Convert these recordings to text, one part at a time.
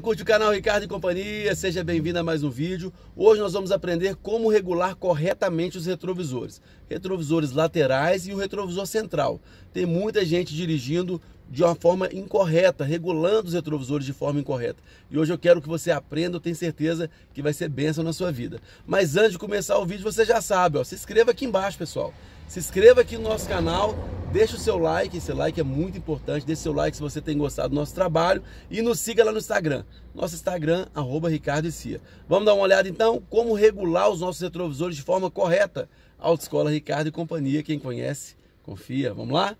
Curte o canal Ricardo e Companhia, seja bem-vindo a mais um vídeo. Hoje nós vamos aprender como regular corretamente os retrovisores. Retrovisores laterais e o retrovisor central. Tem muita gente dirigindo de uma forma incorreta, regulando os retrovisores de forma incorreta. E hoje eu quero que você aprenda, eu tenho certeza que vai ser bênção na sua vida. Mas antes de começar o vídeo, você já sabe, ó, se inscreva aqui embaixo, pessoal. Se inscreva aqui no nosso canal, Deixa o seu like, esse like é muito importante. Deixa o seu like se você tem gostado do nosso trabalho. E nos siga lá no Instagram. Nosso Instagram, arroba Ricardo e Cia. Vamos dar uma olhada então como regular os nossos retrovisores de forma correta. Autoescola Ricardo e Companhia, quem conhece, confia. Vamos lá?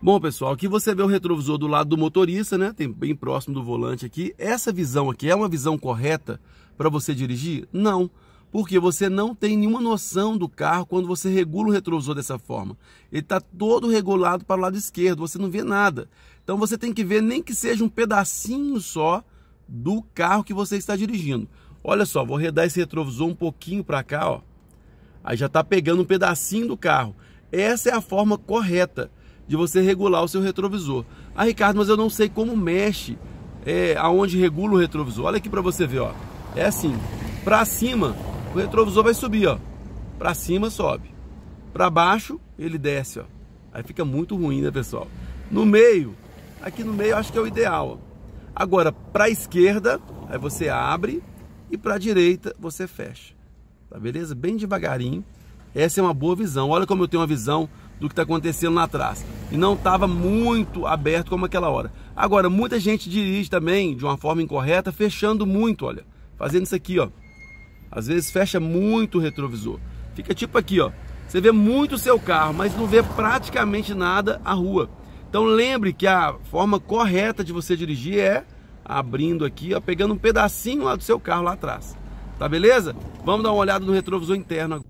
Bom, pessoal, aqui você vê o retrovisor do lado do motorista, né? Tem bem próximo do volante aqui. Essa visão aqui é uma visão correta para você dirigir? Não. Não porque você não tem nenhuma noção do carro quando você regula o retrovisor dessa forma. Ele está todo regulado para o lado esquerdo, você não vê nada. Então você tem que ver nem que seja um pedacinho só do carro que você está dirigindo. Olha só, vou redar esse retrovisor um pouquinho para cá, ó. Aí já está pegando um pedacinho do carro. Essa é a forma correta de você regular o seu retrovisor. Ah, Ricardo, mas eu não sei como mexe, é, aonde regula o retrovisor. Olha aqui para você ver, ó. É assim, para cima o retrovisor vai subir, ó. Para cima sobe. Para baixo ele desce, ó. Aí fica muito ruim, né, pessoal? No meio, aqui no meio acho que é o ideal. Ó. Agora, para a esquerda, aí você abre e para a direita você fecha. Tá beleza? Bem devagarinho. Essa é uma boa visão. Olha como eu tenho uma visão do que está acontecendo lá atrás. E não estava muito aberto como aquela hora. Agora, muita gente dirige também de uma forma incorreta, fechando muito, olha. Fazendo isso aqui, ó. Às vezes fecha muito o retrovisor. Fica tipo aqui, ó. Você vê muito o seu carro, mas não vê praticamente nada a rua. Então lembre que a forma correta de você dirigir é abrindo aqui, ó, pegando um pedacinho lá do seu carro lá atrás. Tá beleza? Vamos dar uma olhada no retrovisor interno agora.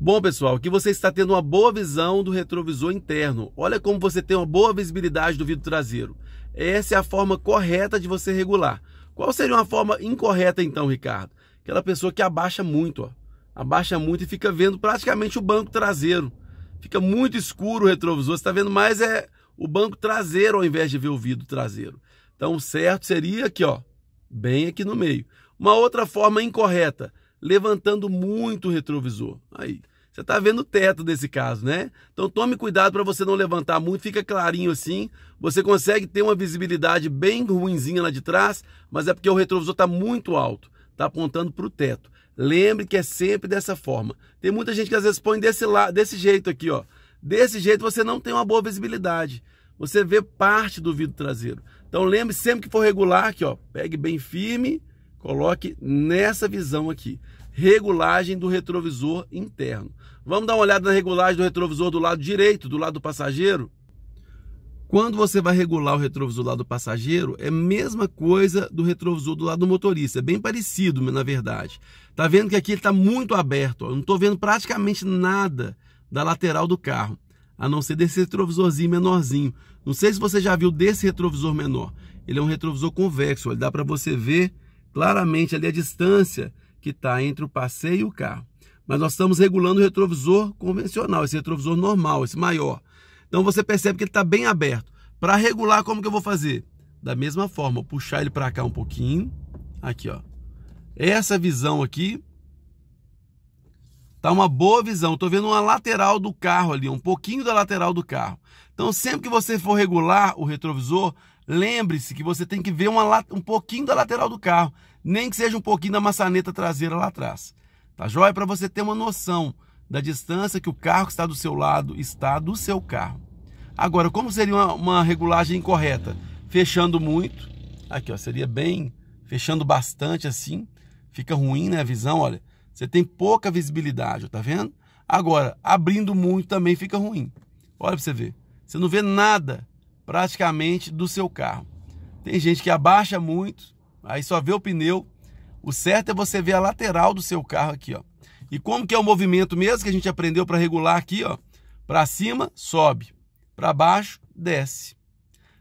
Bom, pessoal, aqui você está tendo uma boa visão do retrovisor interno. Olha como você tem uma boa visibilidade do vidro traseiro. Essa é a forma correta de você regular. Qual seria uma forma incorreta então, Ricardo? Aquela pessoa que abaixa muito, ó. Abaixa muito e fica vendo praticamente o banco traseiro. Fica muito escuro o retrovisor. Você está vendo mais é o banco traseiro ao invés de ver o vidro traseiro. Então, o certo seria aqui, ó, bem aqui no meio. Uma outra forma incorreta, levantando muito o retrovisor. Aí, você está vendo o teto desse caso, né? Então, tome cuidado para você não levantar muito, fica clarinho assim. Você consegue ter uma visibilidade bem ruinzinha lá de trás, mas é porque o retrovisor está muito alto está apontando para o teto. Lembre que é sempre dessa forma. Tem muita gente que às vezes põe desse, lado, desse jeito aqui, ó. Desse jeito você não tem uma boa visibilidade. Você vê parte do vidro traseiro. Então lembre sempre que for regular aqui, ó, pegue bem firme, coloque nessa visão aqui. Regulagem do retrovisor interno. Vamos dar uma olhada na regulagem do retrovisor do lado direito, do lado do passageiro? Quando você vai regular o retrovisor do lado do passageiro, é a mesma coisa do retrovisor do lado do motorista, é bem parecido, na verdade. Tá vendo que aqui ele está muito aberto, ó. eu não estou vendo praticamente nada da lateral do carro, a não ser desse retrovisorzinho menorzinho. Não sei se você já viu desse retrovisor menor. Ele é um retrovisor convexo, ele dá para você ver claramente ali a distância que está entre o passeio e o carro. Mas nós estamos regulando o retrovisor convencional, esse retrovisor normal, esse maior. Então você percebe que ele está bem aberto. Para regular, como que eu vou fazer? Da mesma forma, puxar ele para cá um pouquinho. Aqui, ó. Essa visão aqui tá uma boa visão. Tô vendo uma lateral do carro ali, um pouquinho da lateral do carro. Então, sempre que você for regular o retrovisor, lembre-se que você tem que ver uma, um pouquinho da lateral do carro, nem que seja um pouquinho da maçaneta traseira lá atrás. Tá joia? Para você ter uma noção da distância que o carro que está do seu lado está do seu carro. Agora, como seria uma, uma regulagem incorreta, Fechando muito, aqui ó, seria bem, fechando bastante assim, fica ruim né, a visão, olha, você tem pouca visibilidade, tá vendo? Agora, abrindo muito também fica ruim. Olha para você ver, você não vê nada praticamente do seu carro. Tem gente que abaixa muito, aí só vê o pneu. O certo é você ver a lateral do seu carro aqui, ó. E como que é o movimento mesmo que a gente aprendeu para regular aqui, ó? Para cima, sobe para baixo, desce.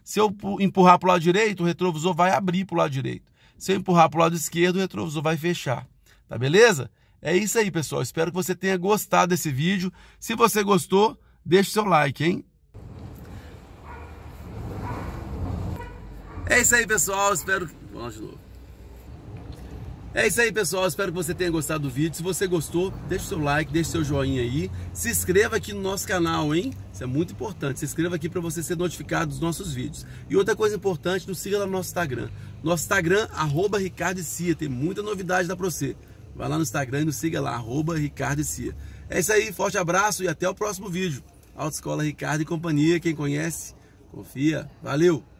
Se eu empurrar para o lado direito, o retrovisor vai abrir para o lado direito. Se eu empurrar para o lado esquerdo, o retrovisor vai fechar. Tá beleza? É isso aí, pessoal. Espero que você tenha gostado desse vídeo. Se você gostou, deixe seu like, hein? É isso aí, pessoal. Espero que. Vamos de novo. É isso aí, pessoal. Espero que você tenha gostado do vídeo. Se você gostou, deixe seu like, deixe seu joinha aí. Se inscreva aqui no nosso canal, hein? Isso é muito importante. Se inscreva aqui para você ser notificado dos nossos vídeos. E outra coisa importante, nos siga lá no nosso Instagram. Nosso Instagram, arroba Ricardo e Cia. Tem muita novidade da para você. Vai lá no Instagram e nos siga lá, arroba Ricardo e Cia. É isso aí. Forte abraço e até o próximo vídeo. Autoescola Ricardo e Companhia. Quem conhece, confia. Valeu!